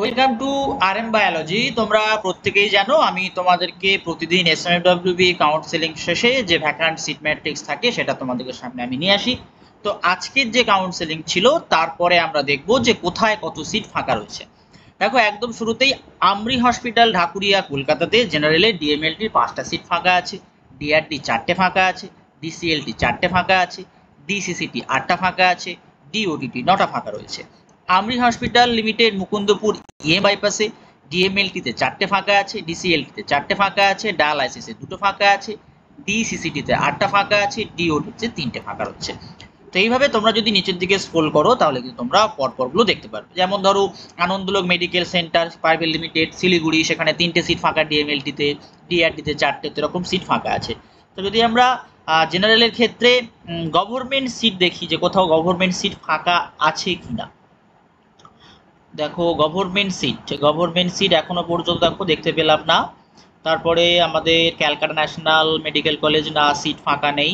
welcome to R M biology তোমরা প্রত্যেকেই জানো আমি তোমাদেরকে প্রতিদিন এস এম ডব্লিউবি কাউন্সেলিং শেষে যে ভ্যাকান্ট সিট ম্যাট্রিক্স থাকে সেটা তোমাদের সামনে আমি নিয়ে আসি তো আজকের যে কাউন্সেলিং ছিল তারপরে আমরা দেখব যে কোথায় কত সিট ফাঁকা রয়েছে দেখো একদম শুরুতেই আমরি হসপিটাল ঢাকুরিয়া কলকাতাতে জেনারেলে ডিএমএলটির পাঁচটা সিট ফাঁকা আছে ডিআরটি চারটে ফাঁকা আছে ডিসিএলটি চারটে ফাঁকা আছে ডিসিসিটি আটটা ফাঁকা আছে ডিওটিটি নটা ফাঁকা রয়েছে আমরি হসপিটাল লিমিটেড মুকুন্দপুর ইএ বাইপাসে ডিএমএলটিতে চারটে ফাঁকা আছে ডিসিএলটিতে চারটে ফাঁকা আছে ডায়ালাইসিসে দুটো ফাঁকা আছে ডিসিসিটিতে আটটা ফাঁকা আছে ডিওটিতে তিনটে ফাঁকা রয়েছে তো এইভাবে তোমরা যদি নিচের দিকে স্কোল করো তাহলে কিন্তু তোমরা পরপরগুলো দেখতে পারবে যেমন ধরো Anandalok medical centre private limited Siliguri সেখানে তিনটে সিট ফাঁকা ডিএমএলটিতে ডিআরটিতে চারটে এরকম সিট ফাঁকা আছে তো যদি আমরা জেনারেলের ক্ষেত্রে গভর্নমেন্ট সিট দেখি যে কোথাও গভর্নমেন্ট সিট ফাঁকা আছে কি না দেখো গভর্নমেন্ট সিট গভর্নমেন্ট সিট এখনও পর্যন্ত দেখো দেখতে পেলাম না তারপরে আমাদের ক্যালকাটা ন্যাশনাল মেডিকেল কলেজ না সিট ফাঁকা নেই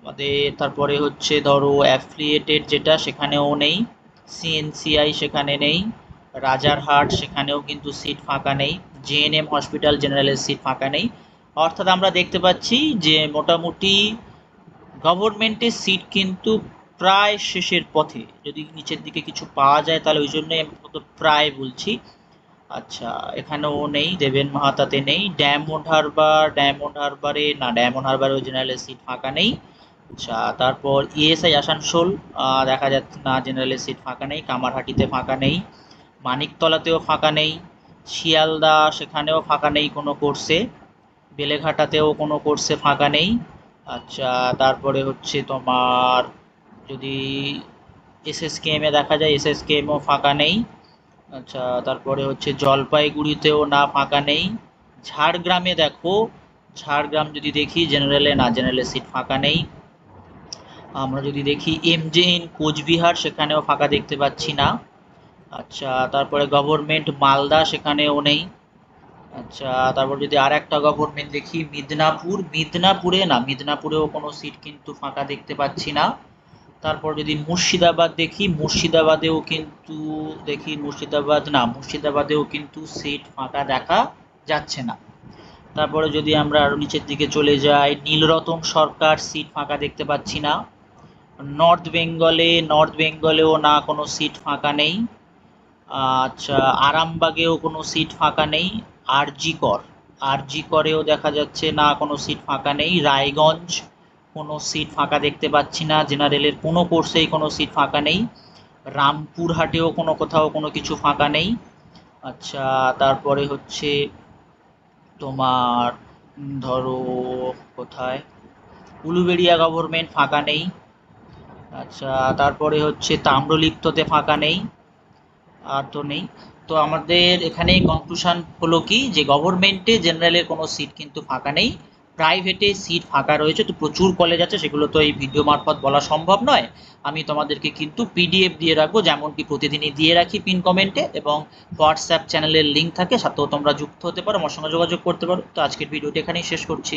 আমাদের তারপরে হচ্ছে ধরো অ্যাফিলিয়েটেড যেটা সেখানেও নেই সিএনসিআই সেখানে নেই রাজারহাট সেখানেও কিন্তু সিট ফাঁকা নেই জেএনএম হসপিটাল জেনারেলের সিট ফাঁকা নেই অর্থাৎ আমরা দেখতে পাচ্ছি যে মোটামুটি গভর্নমেন্টের সিট কিন্তু প্রায় শেষের পথে যদি নিচের দিকে কিছু পাওয়া যায় তাহলে ওই জন্যই আমি কত প্রায় বলছি আচ্ছা এখানেও নেই দেবেন মাহাতাতে নেই ডায়মন্ড হারবার ডায়মন্ড হারবারে না ডায়মন্ড হারবারে জেনারেল সিট ফাঁকা নেই আচ্ছা তারপর ইএসআই e আসানসোল দেখা যাচ্ছে না জেনারেল সিট ফাঁকা নেই কামারহাটিতে ফাঁকা নেই মানিকতলাতেও ফাঁকা নেই শিয়ালদা সেখানেও ফাঁকা নেই কোনো কোর্সে বেলেঘাটাতেও কোনো কোর্সে ফাঁকা নেই আচ্ছা তারপরে হচ্ছে তোমার যদি এসএসকেএমে দেখা যায় এসএসকেএমও ফাঁকা নেই আচ্ছা তারপরে হচ্ছে জলপাইগুড়িতেও না ফাঁকা নেই ঝাড়গ্রামে দেখো ঝাড়গ্রাম যদি দেখি জেনারেলে না জেনারেলে সিট ফাঁকা নেই আমরা যদি দেখি এম জে ইন কোচবিহার সেখানেও ফাঁকা দেখতে পাচ্ছি না আচ্ছা তারপরে গভর্নমেন্ট মালদা সেখানেও নেই আচ্ছা তারপর যদি আর একটা গভর্নমেন্ট দেখি মিদনাপুর মিদনাপুরে না মিদনাপুরেও কোনো সিট কিন্তু ফাঁকা দেখতে পাচ্ছি না তারপর যদি মুর্শিদাবাদ দেখি মুর্শিদাবাদেও কিন্তু দেখি মুর্শিদাবাদ না মুর্শিদাবাদেও কিন্তু সিট ফাঁকা দেখা যাচ্ছে না তারপরে যদি আমরা আরও নিচের দিকে চলে যাই নীলরতন সরকার সিট ফাঁকা দেখতে পাচ্ছি না নর্থ বেঙ্গলে নর্থ বেঙ্গলেও না কোনো সিট ফাঁকা নেই আচ্ছা আরামবাগেও কোনো সিট ফাঁকা নেই আর জি কর আর জি করেও দেখা যাচ্ছে না কোনো সিট ফাঁকা নেই রায়গঞ্জ কোনো সিট ফাঁকা দেখতে পাচ্ছি না জেনারেলের কোনো কোর্সেই কোনো সিট ফাঁকা নেই রামপুরহাটেও কোনো কোথাও কোনো কিছু ফাঁকা নেই আচ্ছা তারপরে হচ্ছে তোমার ধরো কোথায় উলুবেড়িয়া গভর্নমেন্ট ফাঁকা নেই আচ্ছা তারপরে হচ্ছে তাম্রলিপ্ততে ফাঁকা নেই আর তো নেই তো আমাদের এখানে কনক্লুশন হলো কি যে গভর্নমেন্টে জেনারেলের কোনো সিট কিন্তু ফাঁকা নেই প্রাইভেটে সিট ফাঁকা রয়েছে তো প্রচুর কলেজ আছে সেগুলো তো এই ভিডিও মারফত বলা সম্ভব নয় আমি তোমাদেরকে কিন্তু পিডিএফ দিয়ে রাখবো যেমনটি প্রতিদিনই দিয়ে রাখি পিন কমেন্টে এবং হোয়াটসঅ্যাপ চ্যানেলের লিঙ্ক থাকে সাথেও তোমরা যুক্ত হতে পারো আমার সঙ্গে যোগাযোগ করতে পারো তো আজকের ভিডিওটি এখানেই শেষ করছি